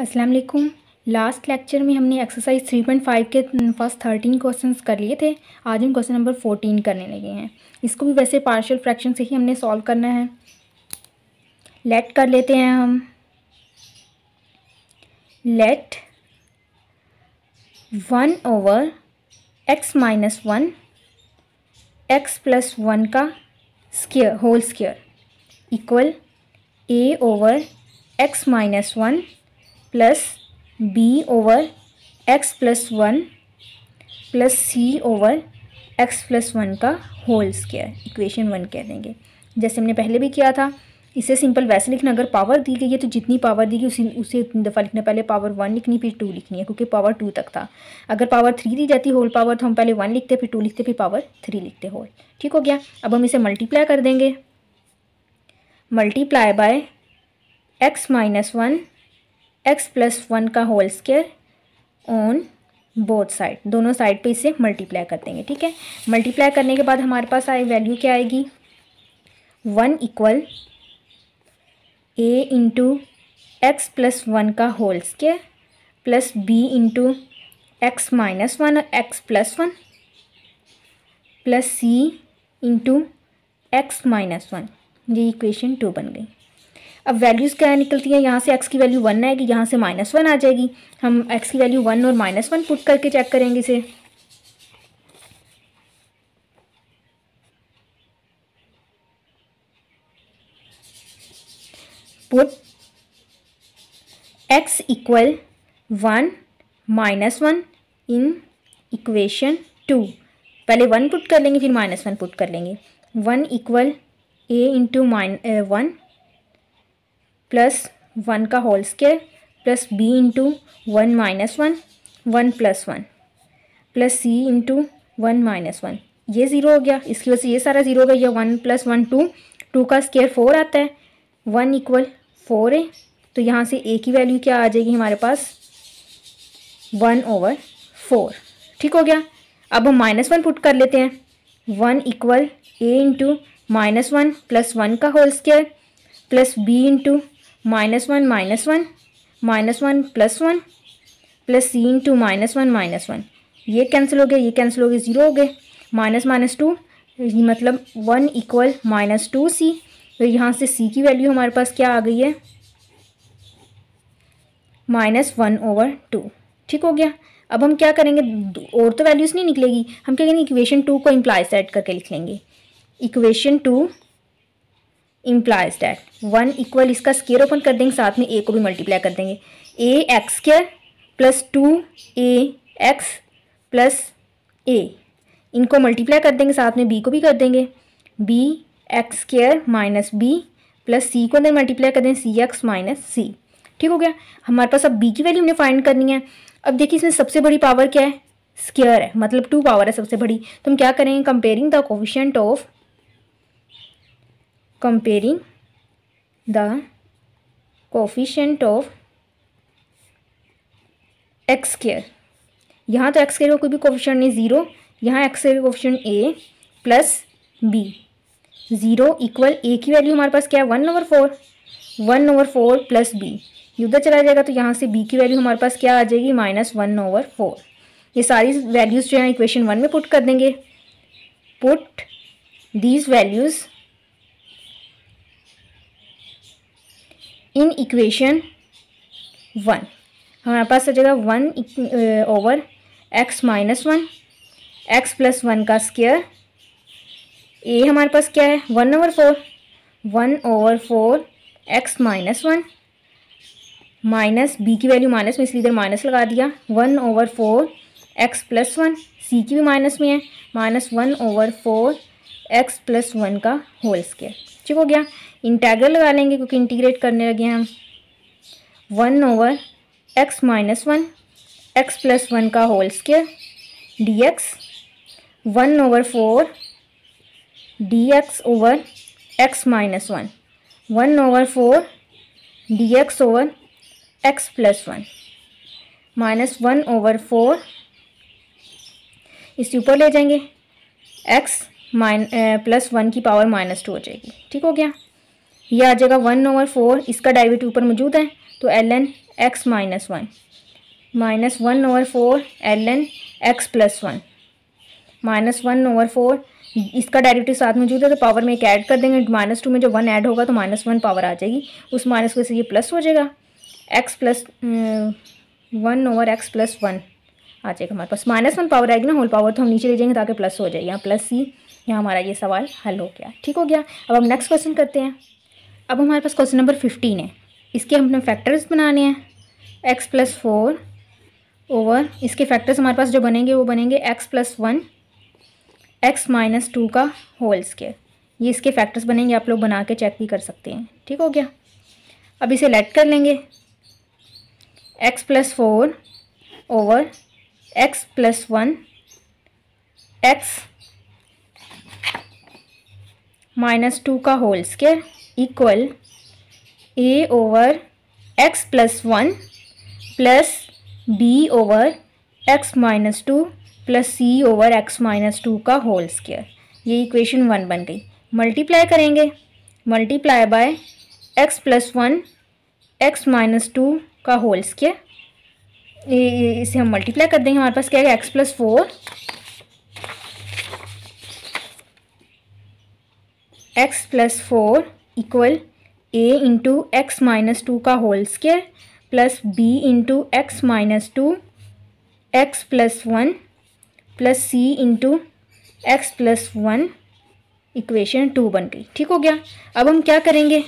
अस्सलाम वालेकुम last lecture में हमने एक्सरसाइज थ्री पॉइंट फाइव के फर्स्ट थर्टीन क्वेश्चन कर लिए थे आज हम क्वेश्चन नंबर फोर्टीन करने लगे हैं इसको भी वैसे पार्शियल फ्रैक्शन से ही हमने सॉल्व करना है लेट कर लेते हैं हम let one over x minus one x plus one का square whole square equal a over x minus one plus b over x plus one plus c over x plus one का whole square equation one कह देंगे जैसे हमने पहले भी किया था इसे सिंपल वैसे लिखना अगर पावर दी गई है तो जितनी पावर दी गई उसी उसे इतनी दफ़ा लिखना पहले पावर वन लिखनी फिर टू लिखनी है क्योंकि पावर टू तक था अगर पावर थ्री दी जाती होल पावर तो हम पहले वन लिखते फिर टू लिखते फिर पावर थ्री लिखते होल ठीक हो गया अब हम इसे मल्टीप्लाई कर देंगे multiply by x minus one x plus one का whole square on both side दोनों साइड पे इसे मल्टीप्लाई कर देंगे ठीक है मल्टीप्लाई करने के बाद हमारे पास आई वैल्यू क्या आएगी वन इक्वल ए इंटू एक्स प्लस वन का whole square plus b into x minus one और x plus one plus c into x minus one ये इक्वेशन टू बन गई अब वैल्यूज़ क्या निकलती हैं यहाँ से एक्स की वैल्यू वन आएगी यहाँ से माइनस वन आ जाएगी हम एक्स की वैल्यू वन और माइनस वन पुट करके चेक करेंगे इसे put x equal one minus one in equation two पहले वन पुट कर लेंगे फिर माइनस वन पुट कर लेंगे वन इक्वल ए into minus one plus one का whole square plus b into one minus one one plus one plus c into one minus one ये zero हो गया इसकी वजह से ये सारा ज़ीरो हो गया one plus one two two का स्केयर फोर आता है वन इक्वल फोर है तो यहाँ से ए की वैल्यू क्या आ जाएगी हमारे पास वन ओवर फोर ठीक हो गया अब हम माइनस वन पुट कर लेते हैं वन इक्वल ए into minus one plus one का whole square plus b into minus one minus one minus one plus one plus c into minus one minus one ये कैंसिल हो गया ये cancel हो गया ज़ीरो हो गए माइनस माइनस टू मतलब one equal minus two c तो यहाँ से सी की वैल्यू हमारे पास क्या आ गई है माइनस वन ओवर टू ठीक हो गया अब हम क्या करेंगे और तो वैल्यूज़ नहीं निकलेगी हम क्या करेंगे इक्वेशन टू को इम्प्लाई सेट करके लिख लेंगे equation two implies that one equal इसका स्केयर ओपन कर देंगे साथ में ए को भी मल्टीप्लाई कर देंगे a x square plus two a x plus a इनको मल्टीप्लाई कर देंगे साथ में बी को भी कर देंगे b x square minus b plus c को अंदर मल्टीप्लाई कर देंगे सी एक्स माइनस सी ठीक हो गया हमारे पास अब बी की वैल्यू हमने फाइंड करनी है अब देखिए इसमें सबसे बड़ी पावर क्या है स्केयर है मतलब टू पावर है सबसे बड़ी तो हम क्या करेंगे comparing the coefficient of comparing the coefficient of x square यहाँ तो x square का कोई भी coefficient नहीं ज़ीरो यहाँ एक्स का coefficient a plus b zero equal ए की वैल्यू हमारे पास क्या है one over four one over four plus b ये चला जाएगा तो यहाँ से बी की वैल्यू हमारे पास क्या आ जाएगी माइनस वन ओवर फोर ये सारी वैल्यूज़ जो है इक्वेशन वन में पुट कर देंगे put these values in equation one हमारे पास आ जाएगा one over x minus one x plus one का स्क्वेयर ए हमारे पास क्या है one over four one over four x minus one minus b की वैल्यू माइनस में इसलिए इधर माइनस लगा दिया one over four x plus one c की भी माइनस में है minus one over four x plus one का होल स्केयर ठीक हो गया इंटीग्रल लगा लेंगे क्योंकि इंटीग्रेट करने लगे हैं हम one over x minus one x plus one का whole square d x one over four d x over x minus one one over four d x over x plus one minus one over four इसके ऊपर ले जाएंगे x minus plus one की power minus two हो जाएगी ठीक हो गया यह आ जाएगा वन ओवर फोर इसका डायरेटिव ऊपर मौजूद है तो l N x minus one minus one over four l N x plus one minus one over four इसका डायरेक्टिव साथ मौजूद है तो पावर में एक ऐड कर देंगे माइनस टू में जब वन ऐड होगा तो माइनस वन पावर आ जाएगी उस माइनस को से ये प्लस हो जाएगा x plus one over x plus one आ जाएगा हमारे पास माइनस वन पावर आएगी ना होल पावर तो हम नीचे ले जाएंगे ताकि प्लस हो जाए यहाँ प्लस ही यहाँ हमारा ये सवाल हल हो गया ठीक हो गया अब हम नेक्स्ट क्वेश्चन करते हैं अब हमारे पास क्वेश्चन नंबर फिफ्टीन है इसके हमने फैक्टर्स बनाने हैं एक्स प्लस फोर ओवर इसके फैक्टर्स हमारे पास जो बनेंगे वो बनेंगे x plus one x minus two का होल स्केयर ये इसके फैक्टर्स बनेंगे आप लोग बना के चेक भी कर सकते हैं ठीक हो गया अब इसे लेट कर लेंगे x plus four over x plus one x minus two का whole square equal a over x plus one plus b over x minus two plus c over x minus two का whole square ये equation one बन गई multiply करेंगे multiply by x plus one x minus two का whole square इसे हम multiply कर देंगे हमारे पास क्या है x plus four x plus four equal ए इंटू एक्स माइनस टू का whole square plus b into x minus two x plus one plus c into x plus one equation two बन गई ठीक हो गया अब हम क्या करेंगे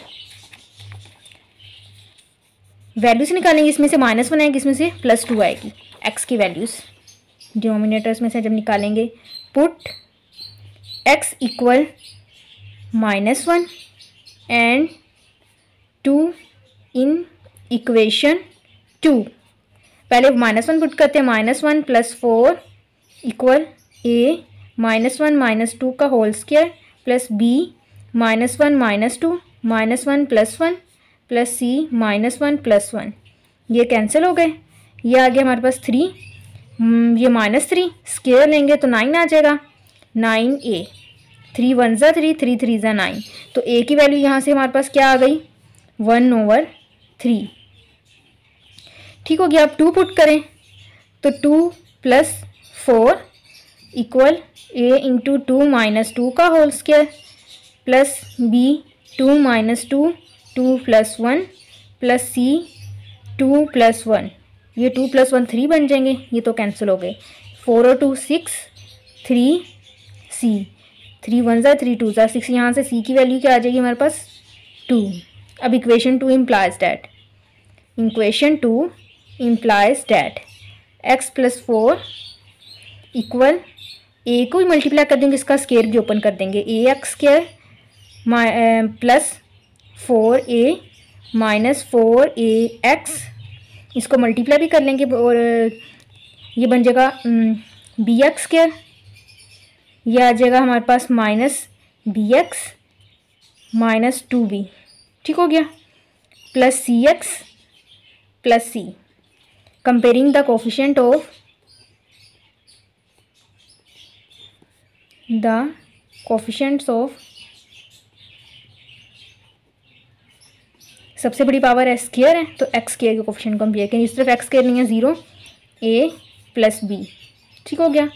वैल्यूज़ निकालेंगे इसमें से माइनस वन आएगी इसमें से प्लस टू आएगी एक्स की वैल्यूज़ डिनोमिनेटर्स में से जब निकालेंगे put x equal minus one and two in equation two पहले माइनस वन पुट करते हैं minus one plus four equal a minus one minus two का whole square plus b minus one minus two minus one plus one plus c minus one plus one ये cancel हो गए ये आ गया हमारे पास थ्री हम्म, ये माइनस थ्री स्केयर लेंगे तो नाइन आ जाएगा नाइन ए थ्री वन ज़ा थ्री थ्री थ्री ज़ा नाइन तो ए की वैल्यू यहाँ से हमारे पास क्या आ गई वन ओवर थ्री ठीक हो गया अब टू पुट करें तो टू प्लस फोर इक्वल ए इंटू टू माइनस टू का whole square plus B two minus two two plus one plus सी टू प्लस वन ये टू प्लस वन थ्री बन जाएंगे ये तो कैंसिल हो गए फोर और two six three C three one ज़ा थ्री टू ज़ा सिक्स यहाँ से सी की वैल्यू क्या आ जाएगी हमारे पास टू अब equation two implies that equation two implies that x plus four equal a को मल्टीप्लाई कर देंगे इसका स्केयर भी ओपन कर देंगे a x square plus four A minus four A x इसको मल्टीप्लाई भी कर लेंगे और uh, ये बन जाएगा बी एक्स स्केयर यह आ जाएगा हमारे पास minus b x minus two b ठीक हो गया plus c x plus c comparing the coefficient of the coefficients of सबसे बड़ी पावर है स्केयर है तो एक्स केयर के कोफिशेंट को हम बी करेंगे इस तरफ एक्स केयर नहीं है ज़ीरो ए प्लस बी ठीक हो गया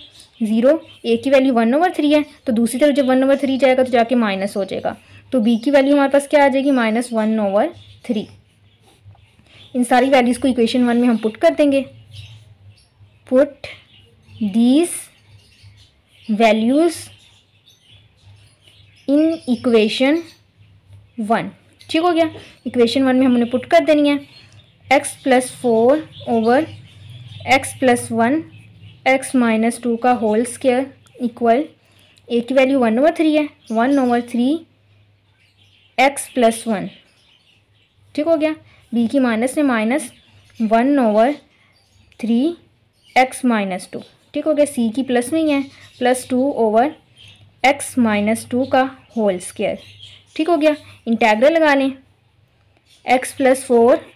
ज़ीरो ए की वैल्यू वन ओवर थ्री है तो दूसरी तरफ जब वन ओवर थ्री जाएगा तो जाके माइनस हो जाएगा तो बी की वैल्यू हमारे पास क्या आ जाएगी माइनस वन ओवर थ्री इन सारी वैल्यूज़ को इक्वेशन वन में हम पुट कर देंगे put these values in equation one ठीक हो गया इक्वेशन वन में हमने पुट कर देनी है x plus four over x plus one x minus two का होल स्केयर इक्वल ए की वैल्यू वन ओवर थ्री है one over three x plus one ठीक हो गया बी की माइनस में minus one over three x minus two ठीक हो गया सी की प्लस में ही है plus two over x minus two का होल स्केयर ठीक हो गया इंटेग्रल लगा लें x plus four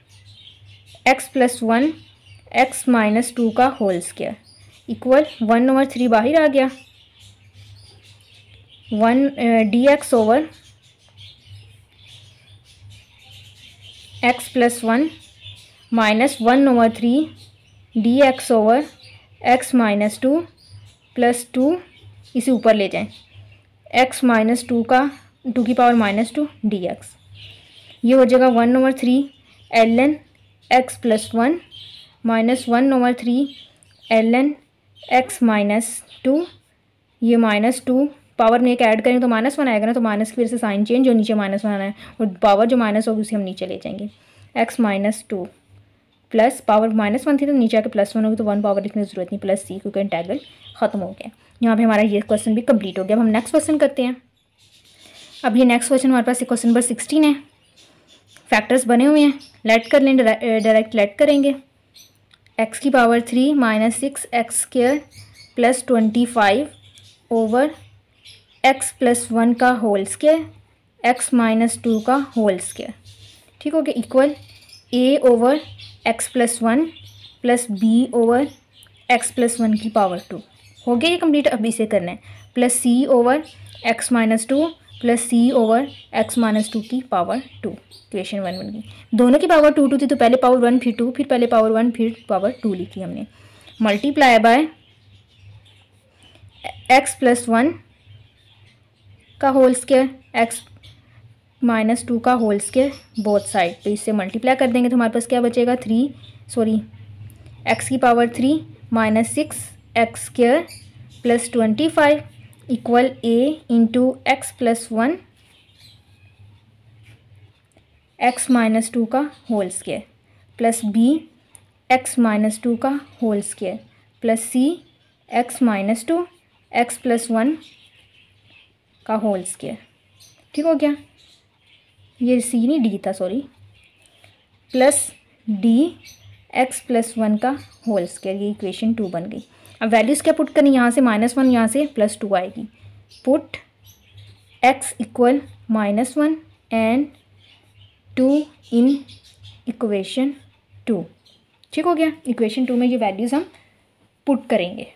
x plus one x minus two का whole square equal one over three बाहर आ गया one d x over x plus one minus one over three d x over x minus two plus two इसे ऊपर ले जाएं x minus two का two की power minus two d x ये हो जाएगा one over three L N x plus one minus one over three L N x minus two ये माइनस टू पावर में एक ऐड करेंगे तो माइनस वन आएगा ना तो माइनस की वजह से साइन चेंज जो नीचे माइनस वन आना है और पावर जो माइनस होगी उसे हम नीचे ले जाएंगे x minus two plus power minus one थी तो नीचे आकर प्लस वन होगी तो वन पावर लिखने की जरूरत नहीं प्लस सी क्योंकि इंटेग्रल खत्म हो गया यहाँ पर हमारा ये क्वेश्चन भी कम्प्लीट हो गया अब हम नेक्स्ट क्वेश्चन करते हैं अब ये नेक्स्ट क्वेश्चन हमारे पास क्वेश्चन नंबर सिक्सटीन है फैक्टर्स बने हुए हैं लेट कर लें डायरेक्ट लेट करेंगे एक्स की power three minus six x square plus twenty five over x plus one का whole square x minus two का होल स्केयर ठीक हो गया equal a over x plus one plus b over x plus one की power two हो गया ये complete अभी इसे करना है plus c over x minus two plus c over x minus two की power two question one one गई दोनों की पावर टू टू थी तो पहले पावर वन फिर टू फिर पहले पावर वन फिर पावर टू लिखी हमने multiply by x plus one का whole square x minus two का होल स्केयर बोथ साइड तो इससे मल्टीप्लाई कर देंगे तो हमारे पास क्या बचेगा थ्री सॉरी एक्स की power three minus six x square plus twenty five equal ए into x plus one x minus two का whole square plus B x minus two का whole square plus c x minus two x plus one का whole square ठीक हो गया ये c नहीं d था sorry plus d x plus one का होल स्केयर ये इक्वेशन टू बन गई अब वैल्यूज़ क्या पुट करनी यहाँ से माइनस वन यहाँ से प्लस टू आएगी put x equal minus one and two in equation two ठीक हो गया इक्वेशन टू में ये वैल्यूज़ हम पुट करेंगे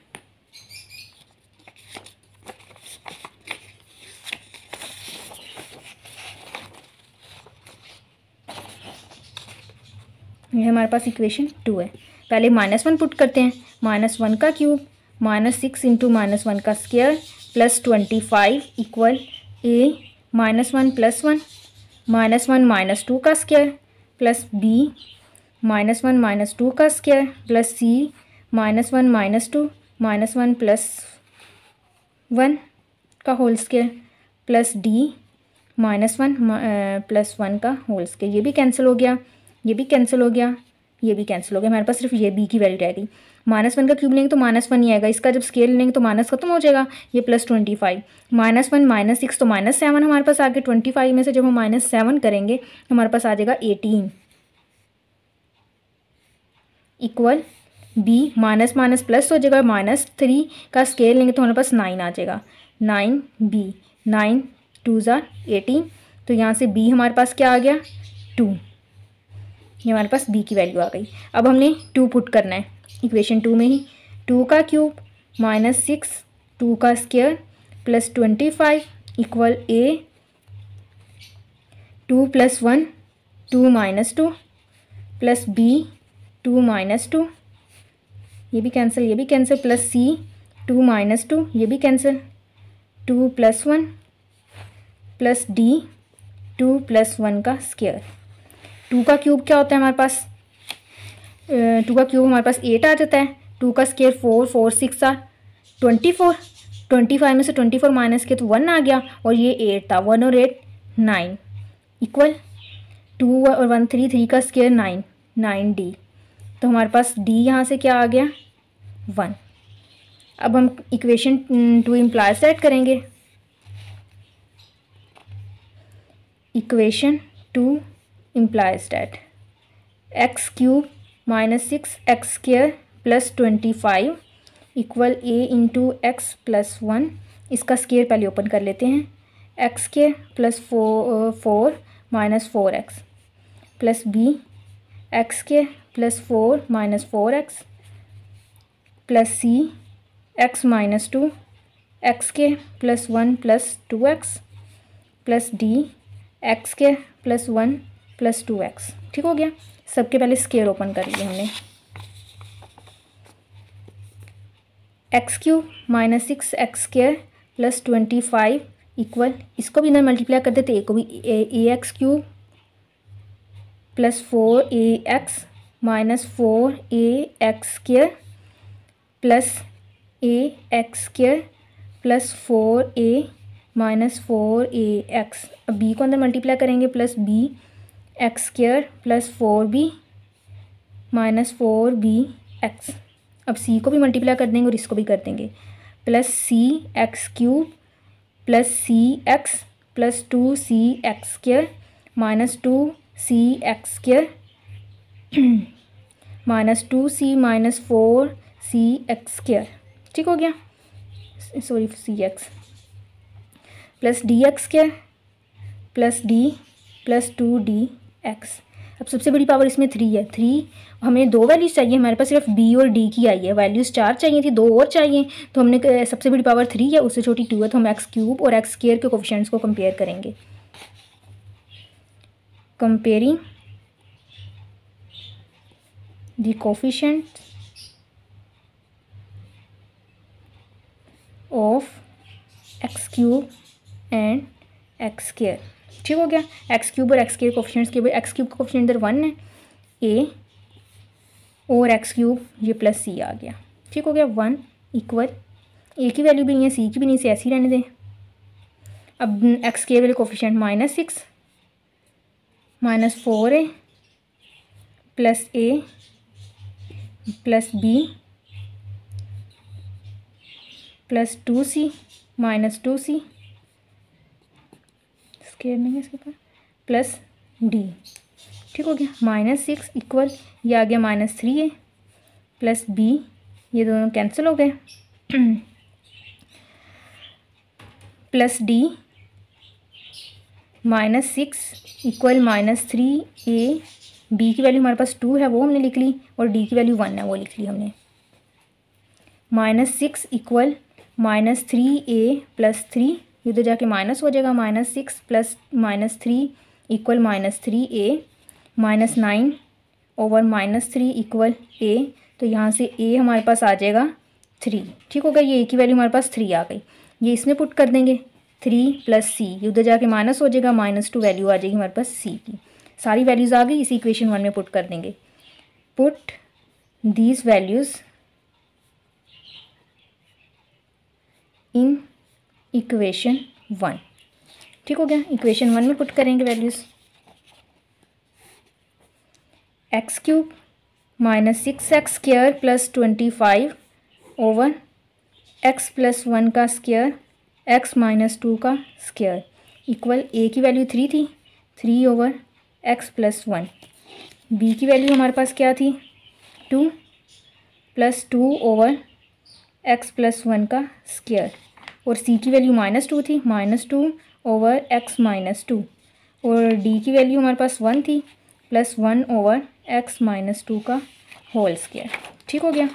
ये हमारे पास इक्वेशन टू है पहले माइनस वन पुट करते हैं माइनस वन का cube minus six into minus one का square plus twenty five equal a minus one plus one minus one minus two का square plus b minus one minus two का square plus c minus one minus two minus one plus one का whole square plus d minus one plus one का whole square ये भी cancel हो गया ये भी कैंसिल हो गया ये भी कैंसिल हो गया हमारे पास सिर्फ ये बी की वैल्यू रह गई माइनस वन का क्यूब लेंगे तो माइनस वन ही आएगा इसका जब स्केल लेंगे तो माइनस खत्म हो जाएगा ये plus twenty five minus one minus six तो माइनस सेवन हमारे पास आगे ट्वेंटी फाइव में से जब हम माइनस सेवन करेंगे तो हमारे पास आ जाएगा eighteen equal b minus minus plus हो जाएगा माइनस थ्री का स्केल लेंगे तो हमारे पास नाइन आ जाएगा नाइन बी नाइन टू ज़ार एटीन तो यहाँ से बी हमारे पास क्या आ गया टू ये हमारे पास बी की वैल्यू आ गई अब हमने टू पुट करना है इक्वेशन टू में ही टू का क्यूब माइनस सिक्स टू का square plus twenty five equal a two plus one two minus two plus B two minus two ये भी कैंसिल ये भी कैंसिल प्लस सी टू माइनस टू ये भी cancel two plus one plus d two plus one का square two का cube क्या होता है हमारे पास टू का क्यूब हमारे पास एट आ जाता है टू का स्केयर फोर फोर सिक्स आ ट्वेंटी फोर ट्वेंटी फाइव में से ट्वेंटी फोर माइनस किया तो वन आ गया और ये एट था वन और एट नाइन इक्वल टू और वन थ्री थ्री का स्केयर नाइन नाइन डी तो हमारे पास डी यहाँ से क्या आ गया वन अब हम इक्वेशन टू इम्प्लाई सेट करेंगे equation two implies that x cube minus 6 x square plus twenty five equal A into x plus one इसका स्केयर पहले ओपन कर लेते हैं एक्स के plus four four minus four x plus B x के plus four minus four x plus c x minus two x के plus one plus two x plus d x के plus one plus two x ठीक हो गया सबके पहले square open कर लिए हमने X cube minus six x square plus twenty five equal इसको भी इधर मल्टीप्लाई कर देते ए को भी A X cube plus four A X minus four A x square plus A x square plus four A minus four A X अब B को अंदर मल्टीप्लाई करेंगे plus B x square plus four B minus four B X अब C को भी multiply कर देंगे और इसको भी कर देंगे plus c x cube plus c x plus two c x square minus two c x square minus two c minus four c x square ठीक हो गया sorry c x plus d x square plus d plus two d x अब सबसे बड़ी power इसमें three है three हमें दो वैल्यूज़ चाहिए हमारे पास सिर्फ बी और डी की आई है वैल्यूज़ चार चाहिए थी दो और चाहिए तो हमने सबसे बड़ी पावर थ्री है उससे छोटी टू है तो हम एक्स क्यूब और एक्स स्केयर के कोफिशेंट्स को कंपेयर करेंगे comparing the coefficient of x cube and x square ठीक हो गया एक्स क्यूब और एक्स के कोफिशेंट्स के एक्स क्यूब का कोफिशेंट इधर वन है ए और एक्स क्यूब ये प्लस सी आ गया ठीक हो गया वन इक्वल ए की वैल्यू भी नहीं है सी की भी नहीं से ऐसी रहने दें अब एक्स के वाले coefficient minus six minus four है plus a plus b plus two c minus two c square नहीं है इसके पास प्लस डी ठीक हो गया माइनस सिक्स इक्वल ये आ गया माइनस थ्री है प्लस बी ये दोनों कैंसिल हो गए plus d minus six equal minus three a b की वैल्यू हमारे पास टू है वो हमने लिख ली और डी की वैल्यू वन है वो लिख ली हमने minus six equal minus three a plus three इधर जाके माइनस हो जाएगा minus six plus minus three equal minus three a minus nine over minus three equal a तो यहाँ से ए हमारे पास आ जाएगा थ्री ठीक हो गया ये ए की वैल्यू हमारे पास थ्री आ गई ये इसमें पुट कर देंगे थ्री प्लस सी उधर जाके माइनस हो जाएगा माइनस टू वैल्यू आ जाएगी हमारे पास सी की सारी वैल्यूज़ आ गई इसी इक्वेशन वन में पुट कर देंगे put these values in equation one ठीक हो गया इक्वेशन वन में पुट करेंगे values X cube minus six x square plus twenty five over x plus one का स्क्र एक्स माइनस टू का स्क्र इक्वल ए की वैल्यू थ्री थी three over x plus one B की value हमारे पास क्या थी two plus two over x plus one का स्क्र और सी की वैल्यू माइनस टू थी minus two over x minus two और डी की वैल्यू हमारे पास वन थी plus one over x minus two का होल स्केयर ठीक हो गया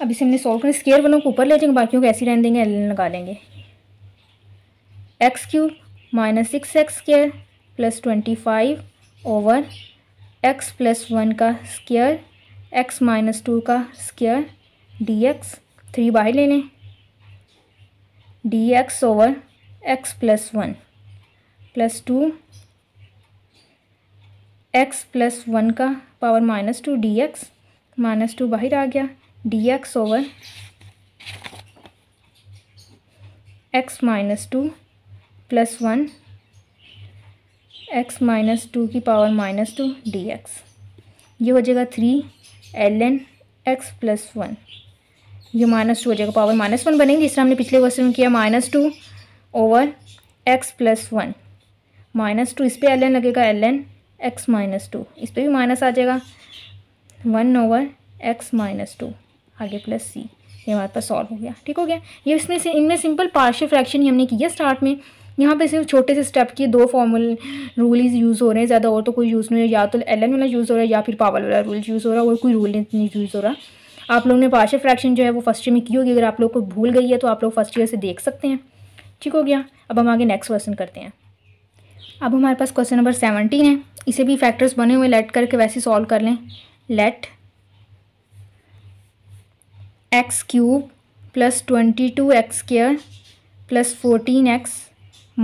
अब इसे हमने सॉल्व करना स्केयर वनों को ऊपर ले जाएंगे बाकियों को ऐसे रहने देंगे एल लगा लेंगे x cube minus six x square plus twenty five over x plus one का स्केयर एक्स माइनस टू का स्केयर डी एक्स थ्री बाहर ले लें d x over x plus one plus two x plus one का power minus two d x minus two बाहर आ गया d x over x minus two plus one x minus two की power minus two d x ये हो जाएगा three L N x plus one जो minus two हो जाएगा पावर माइनस वन बनेगी जिस तरह हमने पिछले क्वेश्चन में किया minus two over x plus one minus two इस पर एल एन लगेगा L N x minus two इस पर भी माइनस आ जाएगा one over x minus two आगे प्लस सी ये हमारे पास सॉल्व हो गया ठीक हो गया ये इसमें से इनमें सिंपल पार्शियल फ्रैक्शन ही हमने किया स्टार्ट में यहाँ पे सिर्फ छोटे से स्टेप किए दो फॉर्मूल रूल यूज़ हो रहे हैं ज़्यादा और तो कोई यूज़ नहीं हो या तो एल एन वाला यूज़ हो रहा है या फिर पावर वाला रूल यूज़ हो रहा है और कोई रूल नहीं यूज़ हो रहा आप लोगों ने पार्शल फ्रैक्शन जो है वो फर्स्ट ईयर में की होगी अगर आप लोग को भूल गई है तो आप लोग फर्स्ट ईयर से देख सकते हैं ठीक हो गया अब हम आगे नेक्स्ट क्वेश्चन करते हैं अब हमारे पास क्वेश्चन नंबर सेवनटीन है इसे भी फैक्टर्स बने हुए लेट करके वैसे सॉल्व कर लें let x cube plus twenty two x square plus fourteen x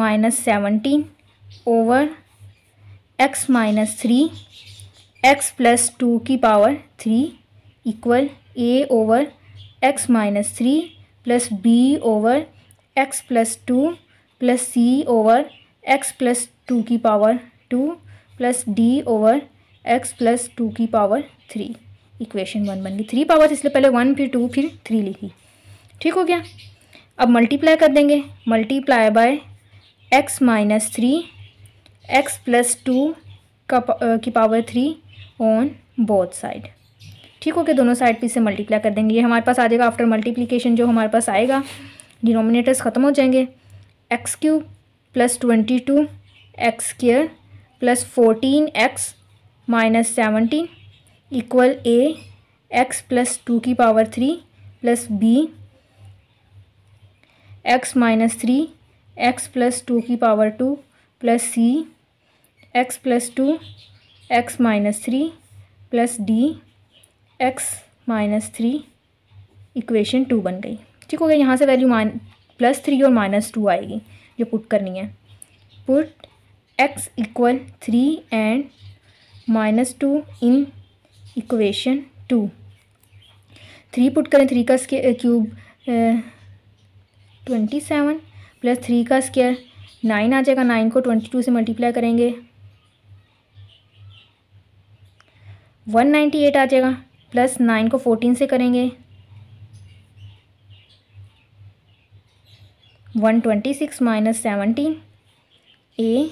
minus seventeen over x minus three x plus two की power three equal a over x minus three plus b over x plus two plus c over x plus two की power two plus d over x plus two की power three equation one बन गई three power इसलिए पहले one फिर two फिर three लिखी ठीक हो गया अब मल्टीप्लाई कर देंगे multiply by x minus three x plus two का uh, की power three on both side ठीक हो के दोनों साइड पर इसे मल्टीप्लाई कर देंगे ये हमारे पास आ जाएगा आफ्टर मल्टीप्लीकेशन जो हमारे पास आएगा डिनोमिनेटर्स ख़त्म हो जाएंगे x cube plus twenty two x square plus fourteen x minus seventeen equal a x plus two की power three plus B x minus three x plus two की power two plus c x plus two x minus three plus d x minus three equation two बन गई ठीक हो गया यहाँ से value minus plus three और minus two आएगी जो पुट करनी है put x equal three and minus two in equation two three put करें थ्री का square cube twenty seven plus three का स्केयर नाइन आ जाएगा नाइन को ट्वेंटी टू से मल्टीप्लाई करेंगे वन नाइन्टी एट आ जाएगा प्लस नाइन को फोर्टीन से करेंगे one twenty six minus seventeen a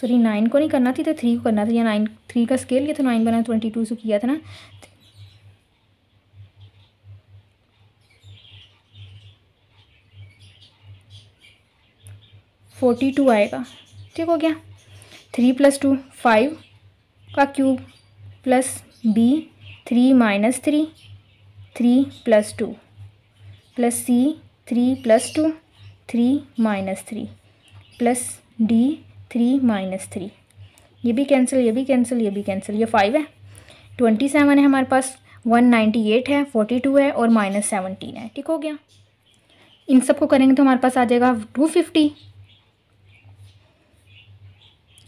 sorry nine को नहीं करना थी तो थ्री को करना था या नाइन थ्री का स्केल किया था नाइन बना ट्वेंटी टू से किया था ना फोर्टी टू आएगा ठीक हो गया थ्री प्लस टू फाइव का cube plus b three minus three three plus two plus c three plus two three minus three plus d three minus three ये भी कैंसिल ये भी कैंसिल ये भी कैंसिल ये फाइव है ट्वेंटी सेवन है हमारे पास वन नाइन्टी एट है फोर्टी टू है और माइनस सेवनटीन है ठीक हो गया इन सब को करेंगे तो हमारे पास आ जाएगा टू फिफ्टी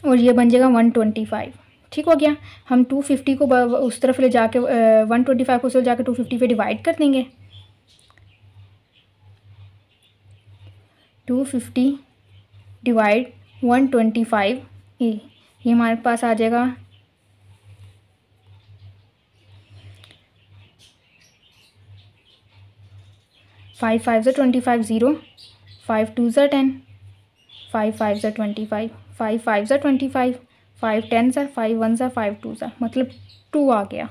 और ये बन जाएगा वन ट्वेंटी फाइव ठीक हो गया हम 250 को उस तरफ ले जाके वन ट्वेंटी फाइव को उस तरफ जाके टू फिफ्टी पे डिवाइड कर देंगे two fifty divide one twenty five ये ये हमारे पास आ जाएगा फाइव फाइव ज़ा twenty five zero five two ज़ा टेन फाइव फाइव ज़ा ट्वेंटी फाइव फाइव फाइव ज़ा ट्वेंटी फाइव फाइव टेन सर फाइव वन सर फाइव टू सर मतलब टू आ गया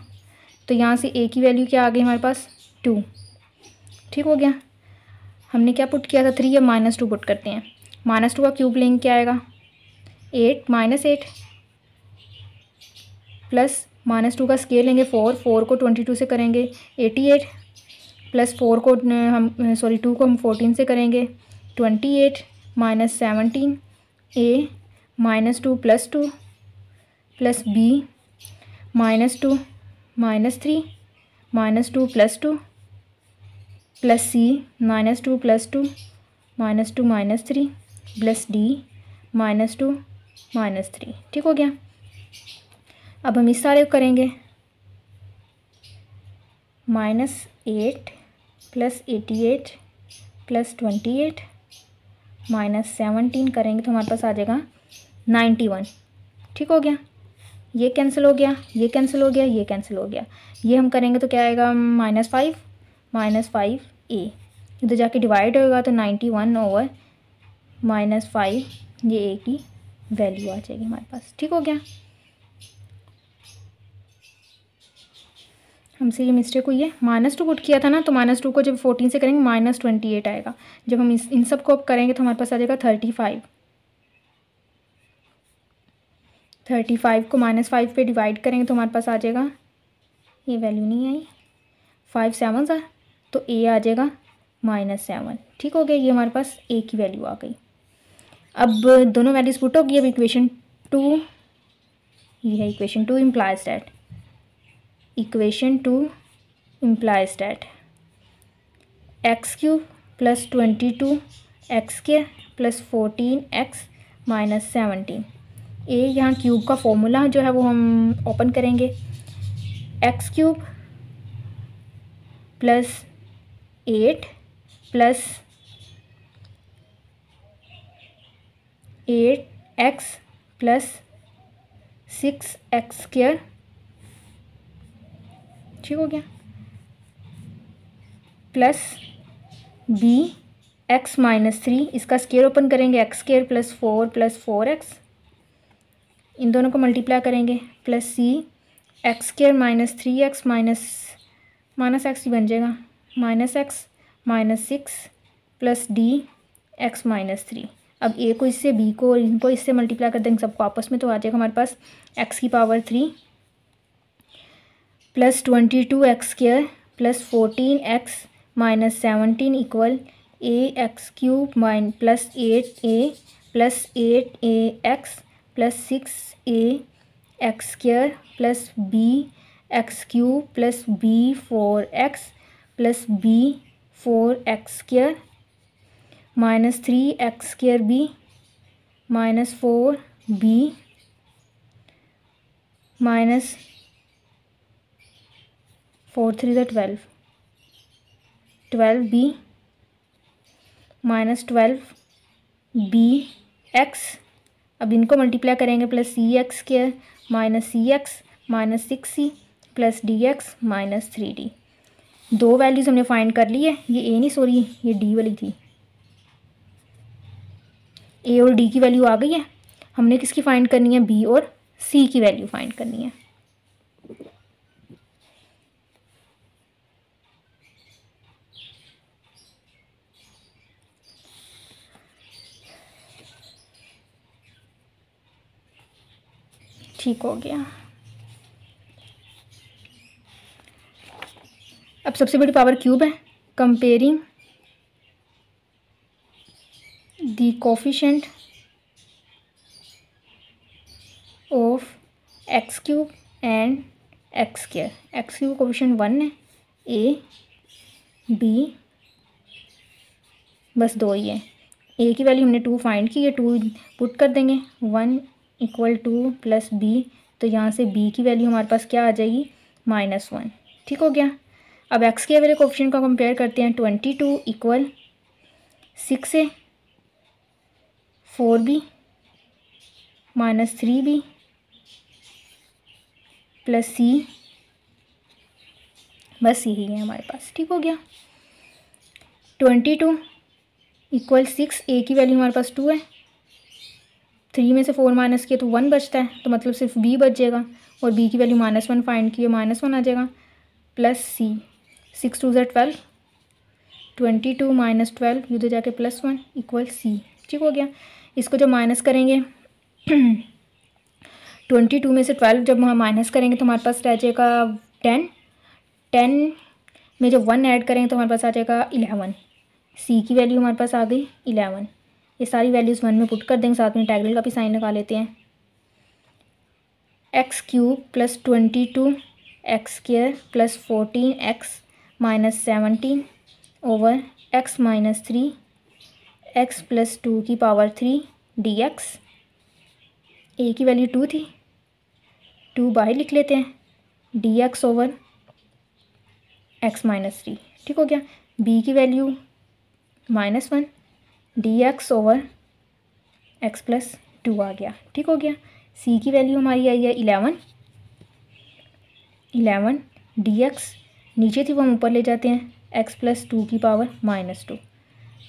तो यहाँ से ए की वैल्यू क्या आ गई हमारे पास टू ठीक हो गया हमने क्या पुट किया था थ्री या माइनस टू पुट करते हैं माइनस टू का क्यूब लेंगे क्या आएगा eight minus eight plus minus two का स्केयर लेंगे फोर फोर को ट्वेंटी टू से करेंगे एटी एट प्लस फोर को हम सॉरी टू को हम फोर्टीन से करेंगे twenty eight minus seventeen a minus two plus two plus b minus two minus three minus two plus two plus c minus two plus two minus two minus three plus d minus two minus three ठीक हो गया अब हम इस सारे करेंगे minus eight plus eighty eight plus twenty eight minus seventeen करेंगे तो हमारे पास आ जाएगा नाइन्टी वन ठीक हो गया ये कैंसिल हो गया ये कैंसिल हो गया ये कैंसिल हो गया ये हम करेंगे तो क्या आएगा minus five minus five a इधर जाके डिवाइड होगा तो ninety one over minus five ये ए की वैल्यू आ जाएगी हमारे पास ठीक हो गया हमसे ये मिस्टेक हुई है माइनस टू गुट किया था ना तो माइनस टू को जब फोर्टीन से करेंगे माइनस ट्वेंटी एट आएगा जब हम इस इन सब को अब करेंगे तो हमारे पास आ जाएगा थर्टी फाइव थर्टी फाइव को माइनस फाइव पे डिवाइड करेंगे तो हमारे पास आ जाएगा ये वैल्यू नहीं आई फाइव सेवन सर तो ए आ जाएगा माइनस सेवन ठीक हो गया ये हमारे पास ए की वैल्यू आ गई अब दोनों वैल्यूज पुट होगी अब इक्वेशन टू ये है equation two implies that equation two implies that x cube plus twenty two x के plus fourteen x minus seventeen a यहाँ क्यूब का फॉर्मूला जो है वो हम ओपन करेंगे x cube plus eight plus eight x plus six x square ठीक हो गया plus B x minus three इसका स्केयर ओपन करेंगे x square plus four plus four x इन दोनों को मल्टीप्लाई करेंगे plus c x square minus three x minus minus x ही बन जाएगा minus x minus six plus d x minus three अब ए को इससे बी को और इनको इससे मल्टीप्लाई कर देंगे सबको आपस में तो आ जाएगा हमारे पास एक्स की power three plus twenty two x square plus fourteen x minus seventeen equal a x cube minus plus eight a plus eight a x plus 6a x square plus b x cube plus b 4x plus b 4x square minus 3x square b minus 4b minus 4 3 the 12 12b minus 12 b x अब इनको multiply करेंगे plus c x के minus c x minus six c plus d x minus three d दो values हमने find कर ली है ये ए नहीं सॉरी ये डी वाली थी ए और डी की वैल्यू आ गई है हमने किसकी फाइंड करनी है बी और सी की वैल्यू फाइंड करनी है ठीक हो गया अब सबसे बड़ी पावर क्यूब है comparing the coefficient of x cube and x square x cube coefficient one है ए बी बस दो ही है ए की वैल्यू हमने टू फाइंड की है टू पुट कर देंगे one equal to plus b तो यहाँ से बी की वैल्यू हमारे पास क्या आ जाएगी माइनस वन ठीक हो गया अब एक्स के वाले ऑप्शन का कंपेयर करते हैं twenty two equal six a four B minus three b plus c बस यही है हमारे पास ठीक हो गया twenty two equal six a की वैल्यू हमारे पास टू है थ्री में से फोर माइनस किया तो वन बचता है तो मतलब सिर्फ बी बच जाएगा और बी की वैल्यू माइनस वन फाइंड किए माइनस वन आ जाएगा प्लस सी सिक्स टू ज़ा twelve twenty two minus twelve उधर जाके प्लस वन इक्वल सी ठीक हो गया इसको जब माइनस करेंगे ट्वेंटी टू में से ट्वेल्व जब हम माइनस करेंगे तो हमारे पास रह जाएगा टेन टेन में जब वन ऐड करेंगे तो हमारे पास आ जाएगा इलेवन सी की वैल्यू हमारे पास आ गई इलेवन ये सारी वैल्यूज़ वन में पुट कर देंगे साथ में इंटेग्रल का भी साइन लगा लेते हैं x cube plus twenty two x square plus fourteen x minus seventeen over x minus three x plus two की power three d x a की वैल्यू टू थी टू बाहर लिख लेते हैं d x over x minus three ठीक हो गया बी की value minus one d x over x plus two आ गया ठीक हो गया सी की वैल्यू हमारी आई है इलेवन इलेवन डी एक्स नीचे थी वो हम ऊपर ले जाते हैं एक्स प्लस टू की power minus two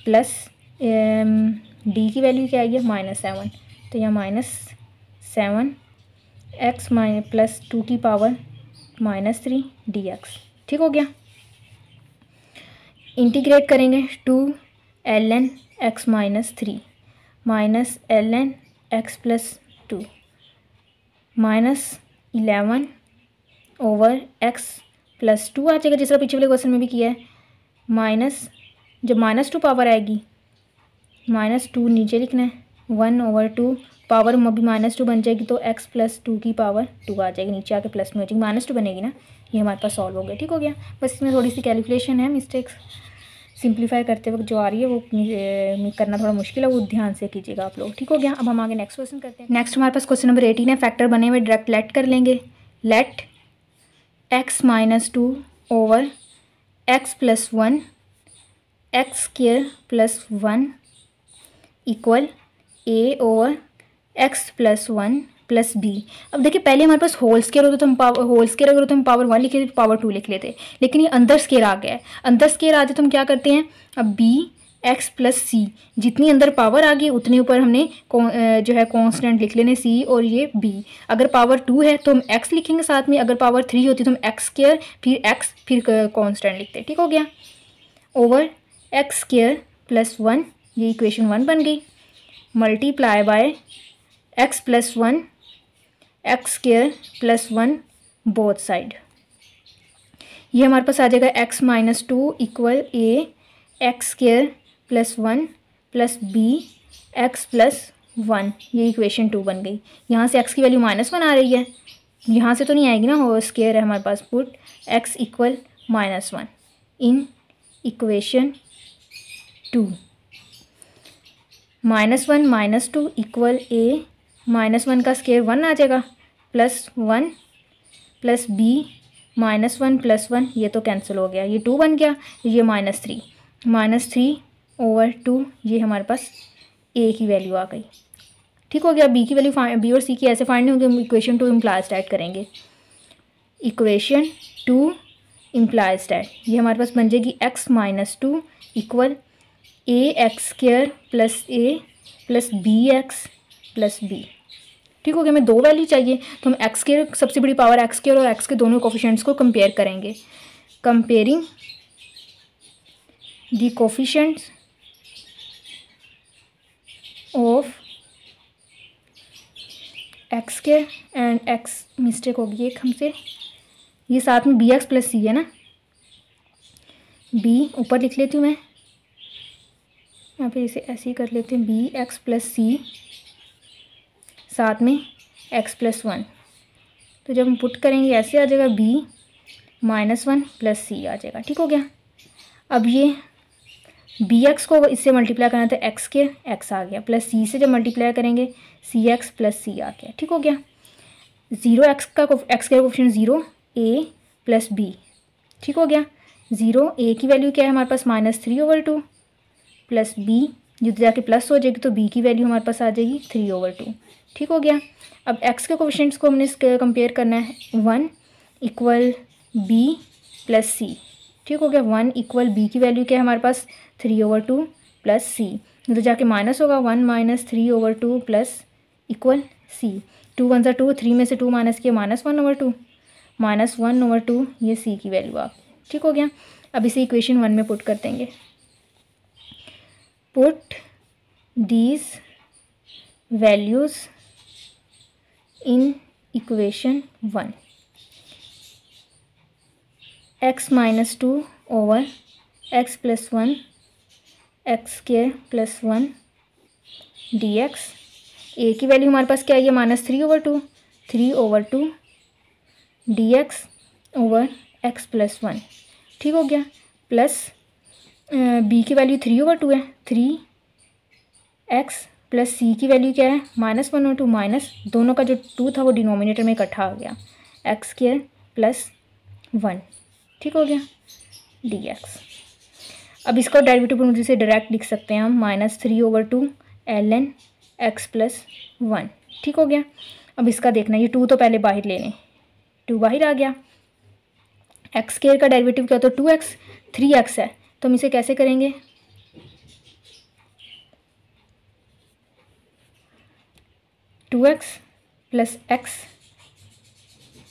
plus d की वैल्यू क्या आई है माइनस सेवन तो यहाँ minus seven x minus plus two की power minus three d x ठीक हो गया इंटीग्रेट करेंगे two l N x minus three minus l N x plus two minus eleven over x plus two आ जाएगा जिस तरह पीछे वाले क्वेश्चन में भी किया है माइनस जब माइनस टू पावर आएगी माइनस टू नीचे लिखना है वन ओवर टू पावर अभी माइनस टू बन जाएगी तो एक्स प्लस टू की पावर टू आ जाएगी नीचे आके प्लस में हो जाएगी माइनस टू बनेगी ना ये हमारे पास सॉल्व हो गया ठीक हो गया बस इसमें थोड़ी सी कैलकुलेशन है मिस्टेक्स सिंप्लीफाई करते वक्त जो आ रही है वो करना थोड़ा मुश्किल है वो ध्यान से कीजिएगा आप लोग ठीक हो गया अब हम आगे नेक्स्ट क्वेश्चन करते हैं नेक्स्ट हमारे पास क्वेश्चन नंबर एटीन है फैक्टर बने हुए डायरेक्ट लेट कर लेंगे let x minus two over x plus one x square plus one equal a over x plus one plus b अब देखिए पहले हमारे पास होल स्केयर होता तो हम पावर होल स्केयर अगर होते तो हम पावर वन लिखे थे पावर टू लिख लेते लेकिन ये अंदर स्केयर आ गया है अंदर स्केयर आते तो हम क्या करते हैं अब बी एक्स प्लस सी जितनी अंदर पावर आ गई उतने ऊपर हमने जो है कांस्टेंट लिख लेने सी और ये बी अगर पावर टू है तो हम एक्स लिखेंगे साथ में अगर पावर थ्री होती तो हम एक्स स्केयर फिर एक्स फिर कांस्टेंट लिखते ठीक हो गया over x square plus one ये इक्वेशन वन बन गई multiply by x plus one x square plus one both side ये हमारे पास आ जाएगा x minus two equal a x square plus one plus B x plus one ये equation two बन गई यहाँ से एक्स की वैल्यू माइनस वन आ रही है यहाँ से तो नहीं आएगी ना हो स्केयर है हमारे पास put x equal minus one in equation two minus one minus two equal a minus one का स्केयर वन आ जाएगा plus one plus b minus one plus one ये तो कैंसिल हो गया ये टू बन गया ये minus three minus three over two ये हमारे पास ए की वैल्यू आ गई ठीक हो गया बी की वैल्यू बी और सी की ऐसे फाइंड नहीं हम इक्वेशन टू इम्प्लाइज डैट करेंगे इक्वेशन टू इम्प्लाइज डैट ये हमारे पास बन जाएगी x minus two equal a x square plus a plus B x plus b ठीक हो गया हमें दो वैल्यू चाहिए तो हम एक्स के सबसे बड़ी पावर एक्स के और एक्स के दोनों कोफिशेंट्स को कंपेयर करेंगे comparing the coefficients of x के एंड एक्स मिस्टेक होगी एक हमसे ये साथ में बी एक्स प्लस सी है ना बी ऊपर लिख लेती हूँ मैं यहाँ पे इसे ऐसे ही कर लेती हूँ बी एक्स प्लस सी साथ में एक्स प्लस वन तो जब हम पुट करेंगे ऐसे आ जाएगा b minus one plus c आ जाएगा ठीक हो गया अब ये बी एक्स को इससे मल्टीप्लाई करना था एक्स तो के एक्स आ गया प्लस सी से जब मल्टीप्लाई करेंगे सी एक्स प्लस सी आ गया ठीक हो गया ज़ीरो एक्स का एक्स का option zero a plus b ठीक हो गया ज़ीरो ए की वैल्यू क्या है हमारे पास minus three over two plus b जो जाके प्लस हो जाएगी तो बी की वैल्यू हमारे पास आ जाएगी थ्री ओवर टू ठीक हो गया अब एक्स के कोविशेंट्स को हमने कंपेयर करना है वन इक्वल बी प्लस सी ठीक हो गया वन इक्वल बी की वैल्यू क्या है हमारे पास थ्री ओवर टू प्लस सी तो जाके माइनस होगा one minus three over two plus equal C two one सा टू थ्री में से टू माइनस किया minus one over two minus one over two ये सी की वैल्यू आप ठीक हो गया अब इसे इक्वेशन वन में पुट कर देंगे put these values in equation one x minus two over x plus one x के plus one d x a की वैल्यू हमारे पास क्या है minus three over two three over two d x over x plus one ठीक हो गया plus b की वैल्यू थ्री ओवर टू है थ्री एक्स प्लस सी की वैल्यू क्या है माइनस वन और टू माइनस दोनों का जो टू था वो डिनोमिनेटर में इकट्ठा हो गया एक्स केयर प्लस वन ठीक हो गया डी एक्स अब इसका डेरिवेटिव प्रोटी से डायरेक्ट लिख सकते हैं हम minus three over two l N x plus one ठीक हो गया अब इसका देखना ये टू तो पहले बाहर ले लें टू बाहर आ गया एक्स केयर का डेरिवेटिव क्या होता है टू एक्स थ्री एक्स है तो हम इसे कैसे करेंगे two x plus x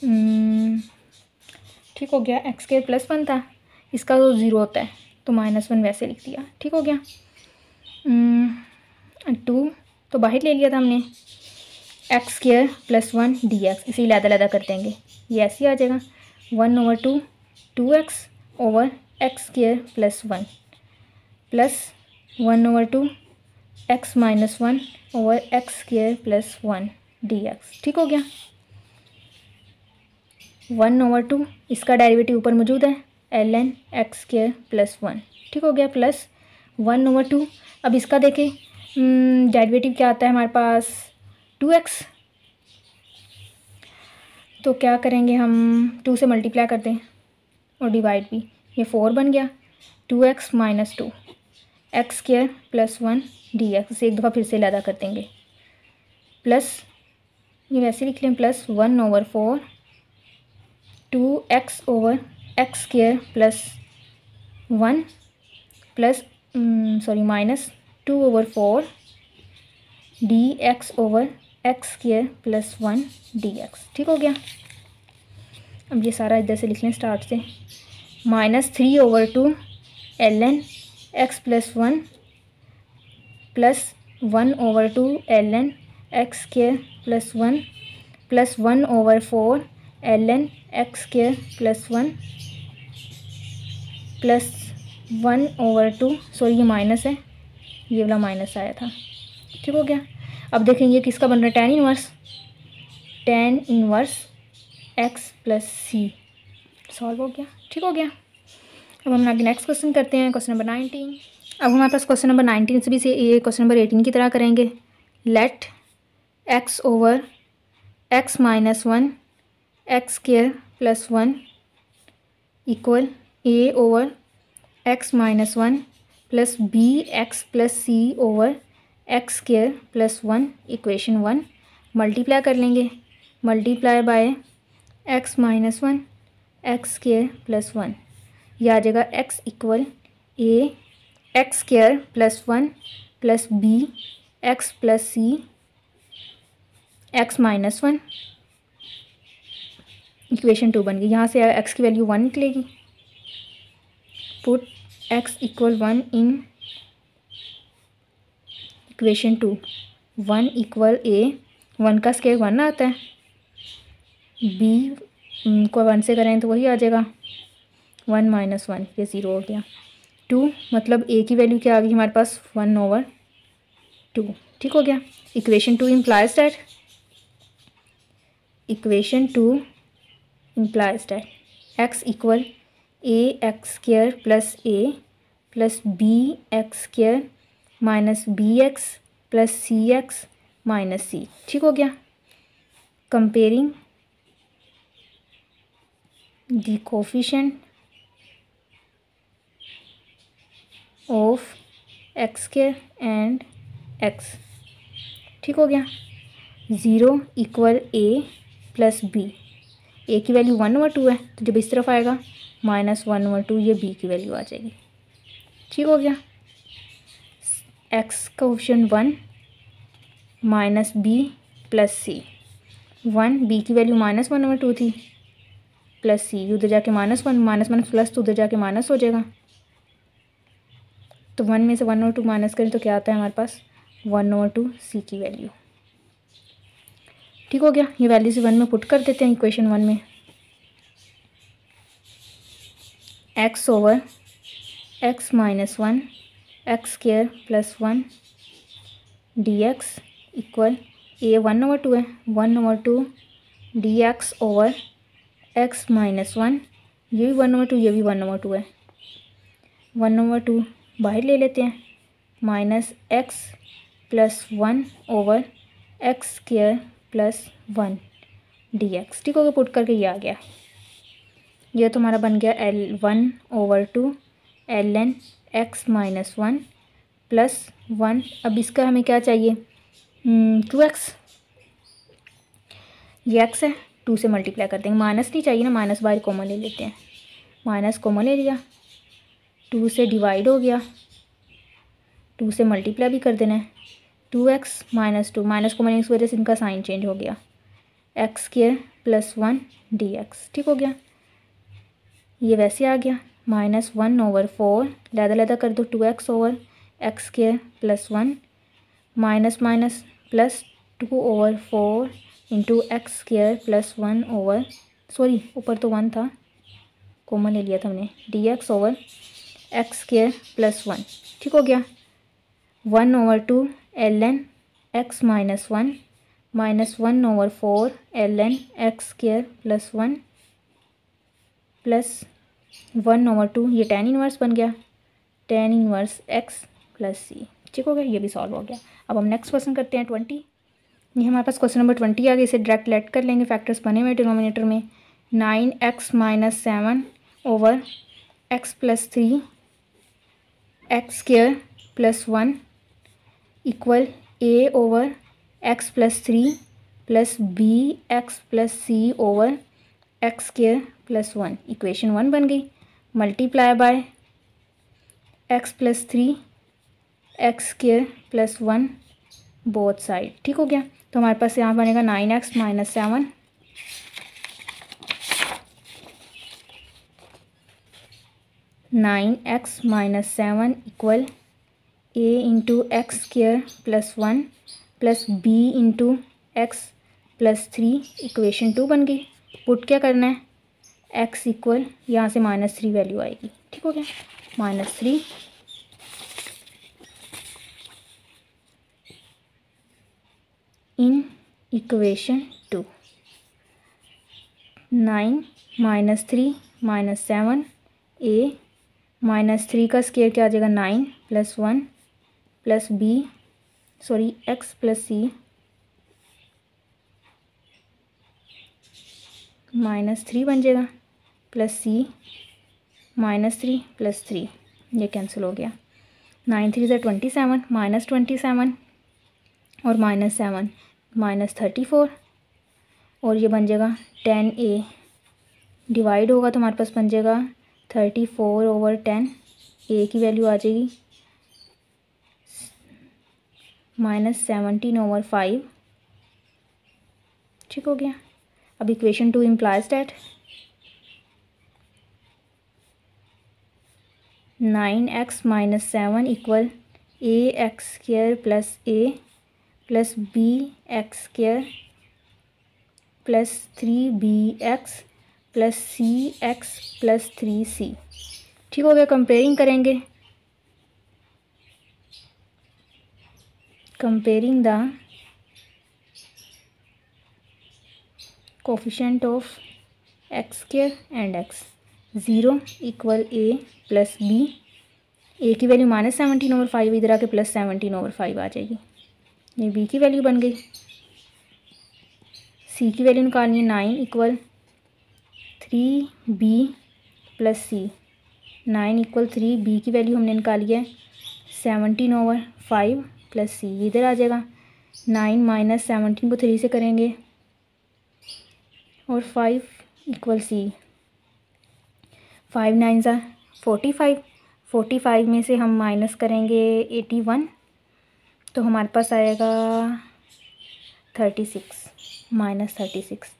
hmm, ठीक हो गया एक्स के प्लस वन था इसका जो तो ज़ीरो होता है तो माइनस वन वैसे लिख दिया ठीक हो गया हम्म, टू तो बाहर ले लिया था हमने x square plus one d x इसे लादा लादा कर देंगे ये ऐसे ही आ जाएगा one over two two x over x square plus one plus one over two x minus one over x square plus one d x ठीक हो गया वन ओवर टू इसका डेरिवेटिव ऊपर मौजूद है l N x square plus one ठीक हो गया प्लस वन ओवर टू अब इसका देखें डेरिवेटिव हम्म, क्या आता है हमारे पास टू एक्स तो क्या करेंगे हम टू से मल्टीप्लाई करते हैं और डिवाइड भी ये फोर बन गया two x minus two x square plus one d x इसे एक दफ़ा फिर से लादा कर देंगे प्लस ये वैसे लिख लें plus one over four two x over x square plus one plus sorry minus two over four d x over x square plus one d x ठीक हो गया अब ये सारा इधर से लिख लें स्टार्ट से minus three over two l N x plus one plus one over two l N x के plus one plus one over four l N x के plus one plus one over two sorry ये minus है ये वाला minus आया था ठीक हो गया अब देखेंगे किसका बन रहा है tan inverse tan inverse x plus c solve हो गया ठीक हो गया अब हम आगे नेक्स्ट क्वेश्चन करते हैं क्वेश्चन नंबर नाइनटीन अब हमारे पास क्वेश्चन नंबर नाइनटीन से भी से ये क्वेश्चन नंबर एटीन की तरह करेंगे let x over x minus one x square plus one equal a over x minus one plus B x plus c over x square plus one equation one multiply कर लेंगे multiply by x minus one x square plus one यह आ जाएगा x equal a x square plus one plus B x plus c x minus one equation two बन गई यहाँ से x की वैल्यू वन निकलेगी put x equal one in equation two one equal a one का square one आता है B mm, को वन से करें तो वही आ जाएगा वन माइनस वन ये ज़ीरो हो गया टू मतलब ए की वैल्यू क्या आ गई हमारे पास वन ओवर टू ठीक हो गया equation two implies that equation two implies that x equal a x square plus a plus B x square minus b x plus c x minus c ठीक हो गया comparing the coefficient of x के and x ठीक हो गया zero equal a plus b a की value one over two है तो जब इस तरफ आएगा माइनस वन ओवर टू ये बी की वैल्यू आ जाएगी ठीक हो गया एक्स का option one minus b plus c one B की value minus one over two थी प्लस सी उधर जाके minus one minus minus plus तो उधर जाके माइनस हो जाएगा तो वन में से वन और टू माइनस करें तो क्या आता है हमारे पास वन और टू सी की वैल्यू ठीक हो गया ये वैल्यूज वन में पुट कर देते हैं इक्वेशन वन में x over x minus one x square plus one d x equal a one over two है one over two d x over x minus one ये भी वन ओवर टू ये भी one over two है one over two बाहर ले लेते हैं minus x plus one over x square plus one d x ठीक हो गया पुट करके ये आ गया यह तो हमारा बन गया l one over two l N x minus one plus one अब इसका हमें क्या चाहिए हम्म, टू एक्स ये एक्स है टू से मल्टीप्लाई कर देंगे माइनस नहीं चाहिए ना माइनस बाहर कॉमन ले लेते हैं माइनस कॉमन ले लिया टू से डिवाइड हो गया टू से मल्टीप्लाई भी कर देना है two x minus two minus को माइनस वजह से इनका साइन चेंज हो गया एक्स के प्लस वन डी एक्स ठीक हो गया ये वैसे आ गया माइनस वन ओवर फोर लहदा लहदा कर दो टू एक्स ओवर एक्स के plus one minus minus plus two over four into x square plus one over sorry ऊपर तो वन था कॉमन ले लिया था हमने d x over x square plus one ठीक हो गया one over two l N x minus one minus one over four l N x square plus one plus one over two ये tan inverse बन गया tan inverse x plus सी ठीक हो गया ये भी सॉल्व हो गया अब हम नेक्स्ट क्वेश्चन करते हैं ट्वेंटी ये हमारे पास क्वेश्चन नंबर ट्वेंटी आ गया इसे डायरेक्ट लेट कर लेंगे फैक्टर्स बने हुए डिनोमिनेटर में nine x minus seven over x plus three x square plus one equal a over x plus three plus B x plus c over x square plus one equation one बन गई multiply by x plus three x square plus one both side ठीक हो गया तो हमारे पास यहाँ बनेगा nine x minus seven nine x minus seven equal ए into x square plus one plus b into x plus three equation two बन गई पुट क्या करना है एक्स इक्वल यहाँ से माइनस थ्री वैल्यू आएगी ठीक हो गया minus three in equation two nine minus three minus seven a minus three का स्केयर क्या आ जाएगा nine plus one plus b sorry x plus c minus three बन जाएगा plus c minus three plus three ये cancel हो गया nine three ज़ा twenty seven minus twenty seven और minus seven minus thirty four और ये बन जाएगा टेन ए डिवाइड होगा तो हमारे पास बन जाएगा thirty four over ten a की वैल्यू आ जाएगी माइनस सेवनटीन ओवर फाइव ठीक हो गया अब equation two implies that nine x minus seven equal a x square plus a plus B x square plus three b x plus c x plus three c ठीक हो गया comparing करेंगे comparing the coefficient of x square and x zero equal a plus b a की value minus seventeen over five इधर आके plus seventeen over five आ जाएगी ये बी की वैल्यू बन गई सी की वैल्यू निकालनी है nine equal three b plus c nine equal three b की वैल्यू हमने निकाली है seventeen over five plus c इधर आ जाएगा नाइन माइनस सेवनटीन को थ्री से करेंगे और five equal c five nine ज़ा फोर्टी फाइव फोर्टी फाइव में से हम माइनस करेंगे एटी वन तो हमारे पास आएगा thirty six minus thirty six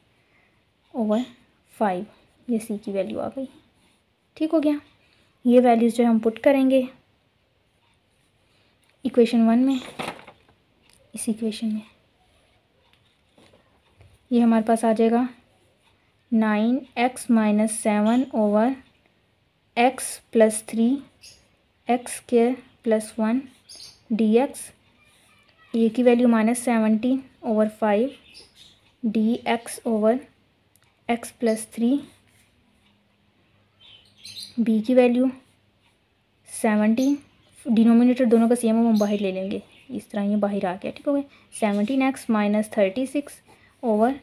over five ये सी की वैल्यू आ गई ठीक हो गया ये वैल्यूज़ जो हम पुट करेंगे इक्वेशन वन में इस इक्वेशन में ये हमारे पास आ जाएगा nine x minus seven over x plus three x square plus one d x a की value minus seventeen over five d x over x plus three b की वैल्यू सेवनटीन डिनोमिनेटर दोनों का सेम हम हम बाहर ले लेंगे इस तरह ये बाहर आ गया ठीक हो गया seventeen x minus thirty six over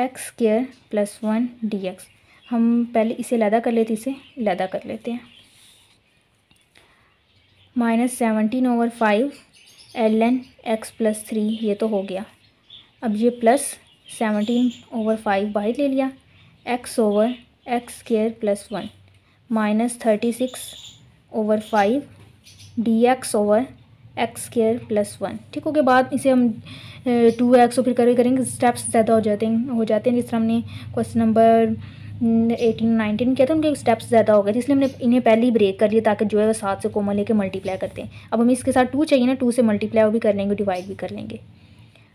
x square plus one d x हम पहले इसे लदा कर लेते इसे लदा कर लेते हैं minus seventeen over five l N x plus three ये तो हो गया अब ये प्लस सेवनटीन ओवर फाइव बाहर ले लिया x over x square plus one minus thirty six over five d x over x square plus one ठीक हो गया बाद इसे हम टू एक्स फिर करें करेंगे स्टेप्स ज़्यादा हो जाते हैं हो जाते हैं जिस तरह हमने क्वेश्चन नंबर एटीन नाइनटीन किया था उनके स्टेप्स ज़्यादा हो गए थे इसलिए हमने इन्हें पहले ही ब्रेक कर लिया ताकि जो है वो सात से कोमा लेके मल्टीप्लाई करते हैं अब हमें इसके साथ टू चाहिए ना टू से मल्टीप्लाई भी कर लेंगे डिवाइड भी कर लेंगे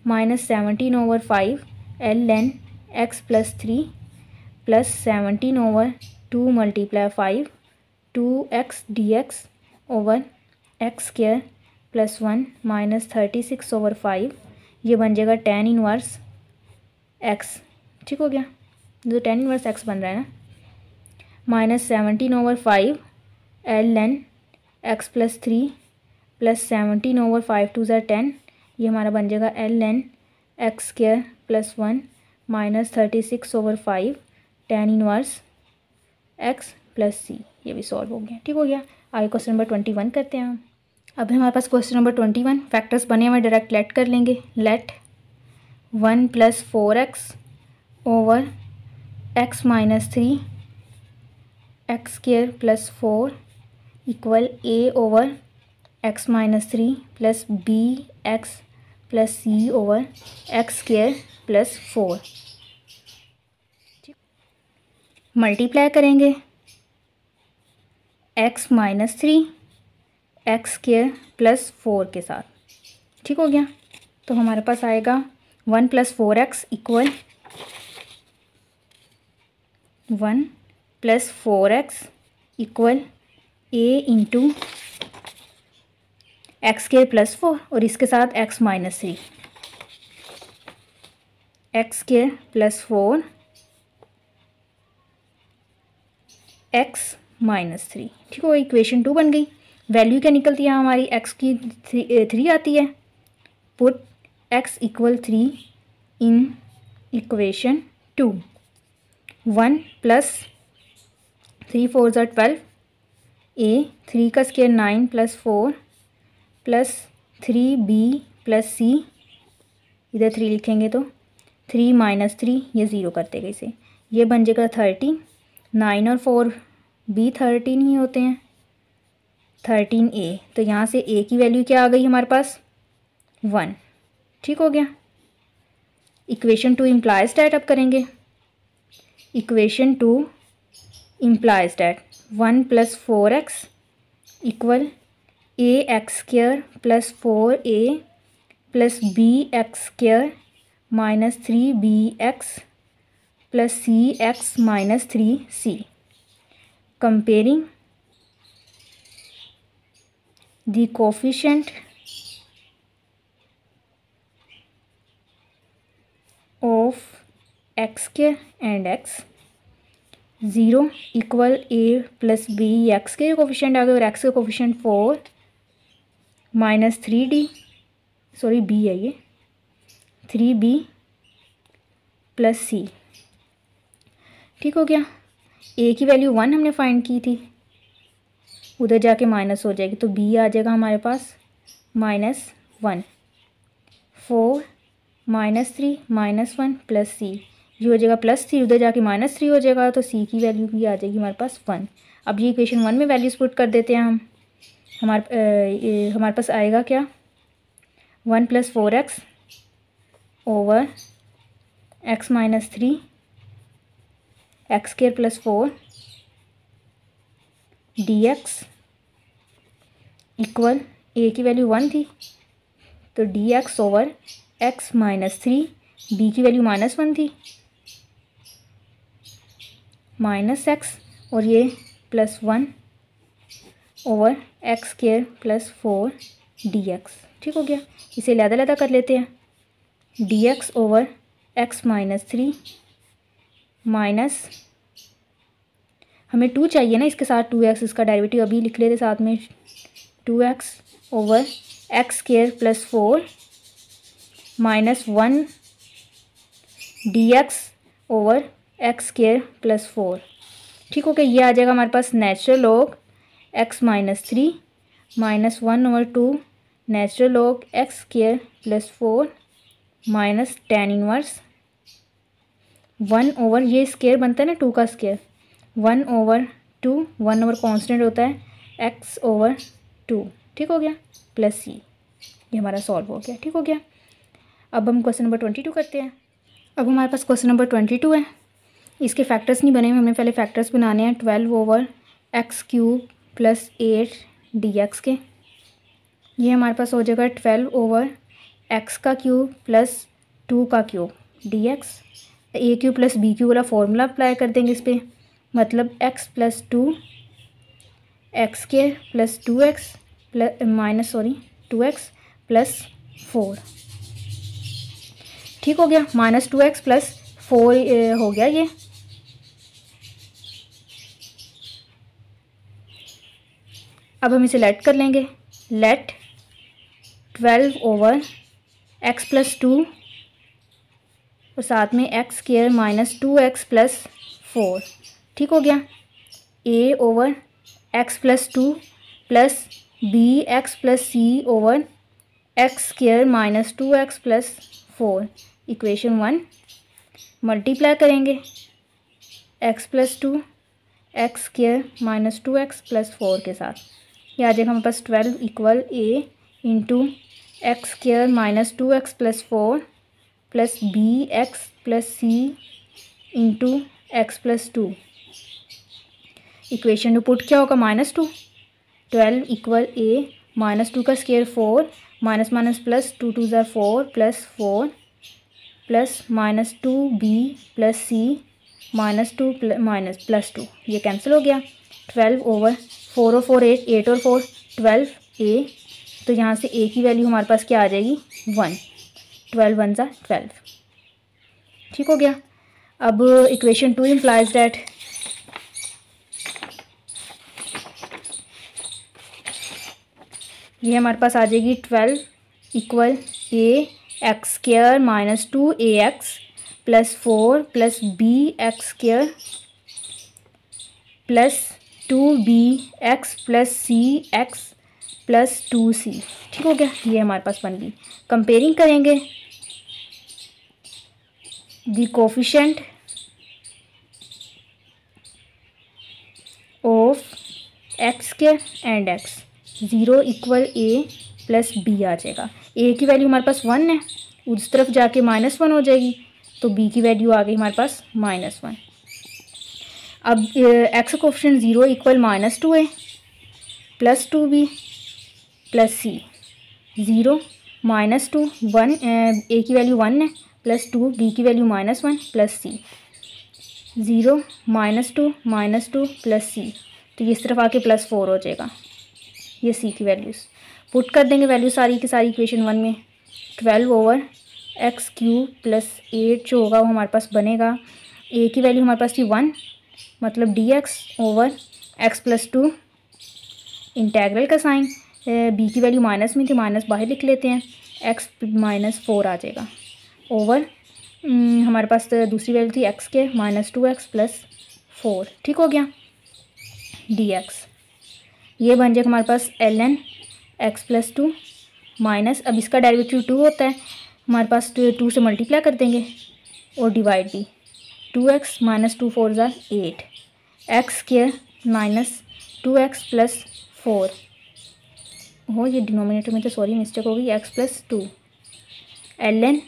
minus seventeen over five l N x plus three plus seventeen over two multiply five two x d x over x square plus one minus thirty six over five ये बन जाएगा ten inverse x ठीक हो गया जो तो ten inverse x बन रहा है ना minus seventeen over five l N x plus three plus seventeen over five two जर टेन ये हमारा बन जाएगा l N x square plus one minus thirty six over five tan inverse x plus c ये भी solve हो गया ठीक हो गया आगे क्वेश्चन नंबर ट्वेंटी वन करते हैं हम अब हमारे पास question number twenty one factors बने हुए डायरेक्ट लेट कर लेंगे let one plus four x over x minus three x square plus four equal a over x minus three plus B x plus c over x square plus four multiply करेंगे x minus three x के plus four के साथ ठीक हो गया तो हमारे पास आएगा one plus four x equal one plus four x equal ए इंटू एक्स के प्लस फोर और इसके साथ एक्स माइनस थ्री एक्स के plus four x minus three ठीक है इक्वेशन टू बन गई वैल्यू क्या निकलती है हमारी एक्स की थ्री थ्री आती है put x equal three in equation two one plus three four ज़ा ट्वेल्व ए थ्री का square nine plus four plus three b plus c इधर थ्री लिखेंगे तो थ्री माइनस थ्री ये ज़ीरो कर देगा इसे ये बन जाएगा थर्टी नाइन और फोर बी थर्टीन ही होते हैं थर्टीन ए तो यहाँ से ए की वैल्यू क्या आ गई हमारे पास वन ठीक हो गया इक्वेशन टू इम्प्लाइज डैट अब करेंगे equation two implies that one plus four x equal a x square plus four a plus B x square minus three b x plus c x minus three c comparing the coefficient of x के and x zero equal a plus B x के coefficient आ गए और x के coefficient four minus three d sorry b है ये three b plus सी ठीक हो गया ए की वैल्यू वन हमने फाइंड की थी उधर जाके माइनस हो जाएगी तो बी आ जाएगा हमारे पास minus one four minus three minus one plus c ये हो जाएगा प्लस थ्री उधर जाके माइनस थ्री हो जाएगा तो सी की वैल्यू भी आ जाएगी हमारे पास वन अब ये इक्वेशन वन में वैल्यूज पुट कर देते हैं हम हमारे हमारे पास आएगा क्या one plus four x over x minus three x square plus four d x equal ए की वैल्यू वन थी तो d x over x minus three b की वैल्यू माइनस वन थी माइनस एक्स और ये plus one over x square plus four d x ठीक हो गया इसे लहदा लहदा कर लेते हैं d x over x minus three minus हमें टू चाहिए ना इसके साथ टू एक्स इसका डायरेवेटिव अभी लिख लेते साथ में two x over x square plus four minus one d x over x square plus four ठीक ओके ये आ जाएगा हमारे पास natural log x minus three minus one over two natural log x square plus four minus tan inverse one over ये square बनता है ना टू का square one over two one over constant होता है एक्स ओवर टू ठीक हो गया प्लस सी ये हमारा सॉल्व हो गया ठीक हो गया अब हम क्वेश्चन नंबर ट्वेंटी टू करते हैं अब हमारे पास क्वेश्चन नंबर ट्वेंटी टू है इसके फैक्टर्स नहीं बने हुए हमने पहले फैक्टर्स बनाने हैं twelve over x cube plus eight d x के ये हमारे पास हो जाएगा ट्वेल्व ओवर एक्स का क्यूब प्लस टू का cube d x a cube plus b cube वाला फॉर्मूला अप्लाई कर देंगे इस पर मतलब एक्स प्लस टू एक्स के plus two x plus minus sorry two x plus four ठीक हो गया minus two x plus four हो गया ये अब हम इसे लेट कर लेंगे let twelve over x plus two और साथ में x square minus two x plus four ठीक हो गया a over x plus two plus B x plus c over x square minus two x plus four equation one multiply करेंगे x plus two x square minus two x plus four के साथ या आ जाएगा हमारे पास twelve equal ए into x square minus two x plus four plus B x plus c into x plus two equation put क्या होगा minus two twelve equal a minus two का square four minus minus plus two two ज़ार four plus four plus minus two b plus c minus two minus plus two ये cancel हो गया twelve over four और four eight eight और four twelve a तो यहाँ से ए की वैल्यू हमारे पास क्या आ जाएगी वन ट्वेल्व वन ज़ा ट्वेल्व ठीक हो गया अब इक्वेशन टू इम्प्लाइज डैट ये हमारे पास आ जाएगी twelve equal a x square minus two a x plus four plus B x square plus two b x plus c x plus two c ठीक हो गया ये हमारे पास बन गई कंपेयरिंग करेंगे the coefficient of x के and x zero equal a plus b आ जाएगा ए की वैल्यू हमारे पास वन है उस तरफ जाके माइनस वन हो जाएगी तो बी की वैल्यू आ गई हमारे पास माइनस वन अब x coefficient zero equal minus two a plus two b plus c zero minus two one a की वैल्यू वन है प्लस टू डी की value minus one plus c zero minus two minus two plus सी तो ये इस तरफ आके plus four हो जाएगा ये सी की वैल्यूज़ पुट कर देंगे वैल्यू सारी की सारी इक्वेशन वन में twelve over x cube plus eight जो होगा वो हमारे पास बनेगा ए की वैल्यू हमारे पास थी वन मतलब d x over x plus two integral का साइन बी की वैल्यू माइनस में थी माइनस बाहर लिख लेते हैं एक्स माइनस फोर आ जाएगा ओवर hmm, हमारे पास तो दूसरी वैल्यू थी एक्स के minus two x plus four ठीक हो गया डी एक्स ये बन जाएगा हमारे पास l N x plus two minus अब इसका डायरेक्टिव टू होता है हमारे पास टू तो से मल्टीप्लाई कर देंगे और डिवाइड भी two x minus two four ज़ार eight x square minus two x plus four हो ये डिनोमिनेटर में तो सॉरी मिस्टेक हो गई x plus two l N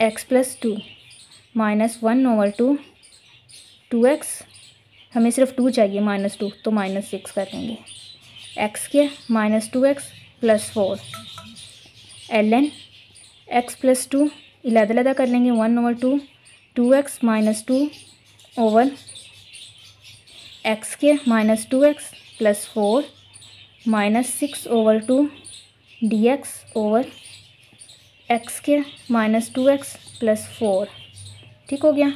x plus two minus one over two two x हमें सिर्फ टू चाहिए माइनस टू तो माइनस सिक्स कर देंगे एक्स के minus two x plus four l N x plus two इलादा अलहदा कर लेंगे one over two two x minus two over x के minus two x plus four minus six over two d x over x के minus two x plus four ठीक हो गया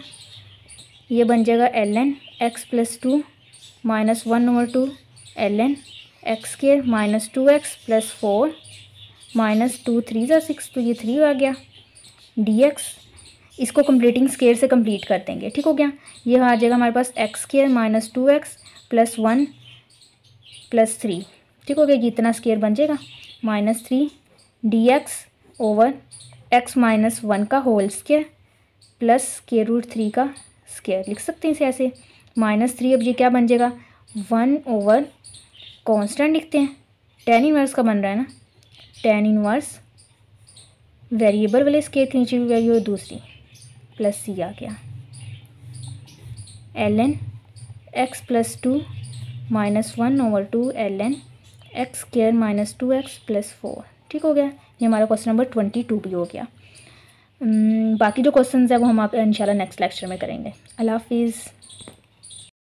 ये बन जाएगा l N x plus two minus one over two l N x के minus two x plus four minus two three जो six तो ये थ्री आ गया डी एक्स इसको कम्प्लीटिंग स्केयर से कम्प्लीट कर देंगे ठीक हो गया ये आ जाएगा हमारे पास x square minus two x plus one plus three ठीक हो गया ये इतना स्केयर बन जाएगा minus three d x over x minus one का होल स्केयर प्लस के रूट थ्री का स्केयर लिख सकते हैं इसे ऐसे माइनस थ्री अब ये क्या बन जाएगा वन ओवर कांस्टेंट लिखते हैं टेन इनवर्स का बन रहा है ना टेन इनवर्स वेरिएबल वाले स्केयर के नीचे भी वैल्यू है दूसरी प्लस सी आ गया l N x plus two minus one over two l N x square minus two x plus four ठीक हो गया ये हमारा क्वेश्चन नंबर ट्वेंटी टू भी हो गया बाकी जो क्वेश्चन है वो हम आप इंशाल्लाह नेक्स्ट लेक्चर में करेंगे अल्लाह हाफिज़